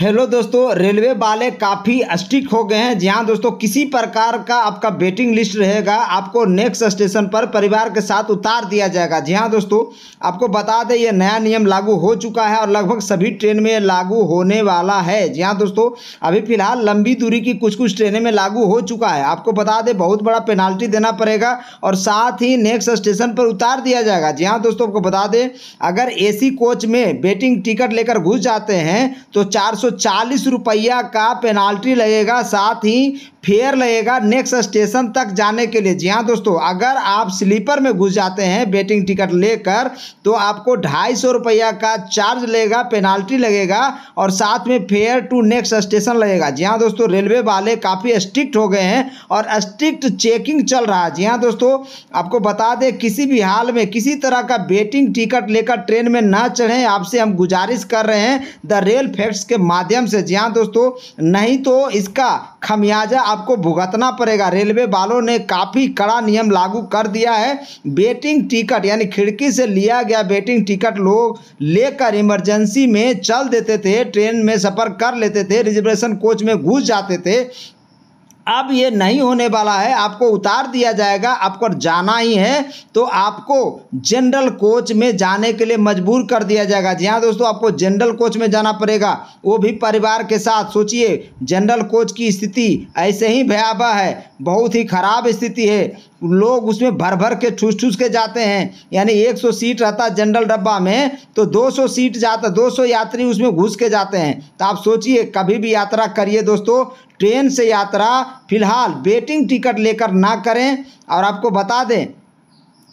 hello दोस्तों railway वाले काफ़ी स्ट्रिक्ट हो गए हैं जी हाँ दोस्तों किसी प्रकार का आपका वेटिंग लिस्ट रहेगा आपको नेक्स्ट स्टेशन पर परिवार के साथ उतार दिया जाएगा जी हाँ दोस्तों आपको बता दें ये नया नियम लागू हो चुका है और लगभग सभी ट्रेन में लागू होने वाला है जी हाँ दोस्तों अभी फिलहाल लंबी दूरी की कुछ कुछ ट्रेनें में लागू हो चुका है आपको बता दें बहुत बड़ा पेनाल्टी देना पड़ेगा और साथ ही नेक्स्ट स्टेशन पर उतार दिया जाएगा जी हाँ दोस्तों आपको बता दें अगर ए कोच में वेटिंग टिकट लेकर घुस जाते हैं तो चार चालीस रुपया का पेनाल्टी लगेगा साथ ही फेयर लगेगा नेक्स्ट स्टेशन तक जाने के लिए जी हाँ दोस्तों अगर आप स्लीपर में घुस जाते हैं बेटिंग टिकट लेकर तो आपको ढाई सौ रुपया का चार्ज लगेगा पेनाल्टी लगेगा और साथ में फेयर टू नेक्स्ट स्टेशन लगेगा जी हाँ दोस्तों रेलवे वाले काफ़ी स्ट्रिक्ट हो गए हैं और स्ट्रिक्ट चेकिंग चल रहा है जी हाँ दोस्तों आपको बता दें किसी भी हाल में किसी तरह का बेटिंग टिकट लेकर ट्रेन में ना चढ़ें आपसे हम गुजारिश कर रहे हैं द रेल फैक्ट्स के माध्यम से जी हाँ दोस्तों नहीं तो इसका खमियाजा आपको भुगतना पड़ेगा रेलवे वालों ने काफ़ी कड़ा नियम लागू कर दिया है बेटिंग टिकट यानी खिड़की से लिया गया बेटिंग टिकट लोग लेकर इमरजेंसी में चल देते थे ट्रेन में सफ़र कर लेते थे रिजर्वेशन कोच में घुस जाते थे अब ये नहीं होने वाला है आपको उतार दिया जाएगा आपको जाना ही है तो आपको जनरल कोच में जाने के लिए मजबूर कर दिया जाएगा जी हाँ दोस्तों आपको जनरल कोच में जाना पड़ेगा वो भी परिवार के साथ सोचिए जनरल कोच की स्थिति ऐसे ही भयावह है बहुत ही खराब स्थिति है लोग उसमें भर भर के ठूस ठूस के जाते हैं यानी 100 सीट रहता जनरल डब्बा में तो 200 सीट जाता 200 यात्री उसमें घुस के जाते हैं तो आप सोचिए कभी भी यात्रा करिए दोस्तों ट्रेन से यात्रा फिलहाल वेटिंग टिकट लेकर ना करें और आपको बता दें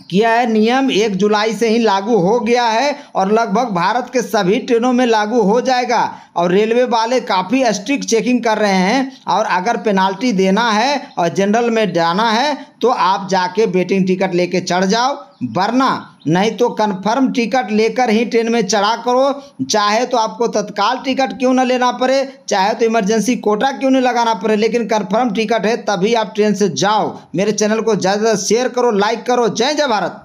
कि यह नियम एक जुलाई से ही लागू हो गया है और लगभग भारत के सभी ट्रेनों में लागू हो जाएगा और रेलवे वाले काफ़ी स्ट्रिक्ट चेकिंग कर रहे हैं और अगर पेनाल्टी देना है और जनरल में जाना है तो आप जाके वेटिंग टिकट लेके चढ़ जाओ वरना नहीं तो कन्फर्म टिकट लेकर ही ट्रेन में चढ़ा करो चाहे तो आपको तत्काल टिकट क्यों ना लेना पड़े चाहे तो इमरजेंसी कोटा क्यों नहीं लगाना पड़े लेकिन कन्फर्म टिकट है तभी आप ट्रेन से जाओ मेरे चैनल को ज़्यादा ज़्यादा शेयर करो लाइक करो जय जय भारत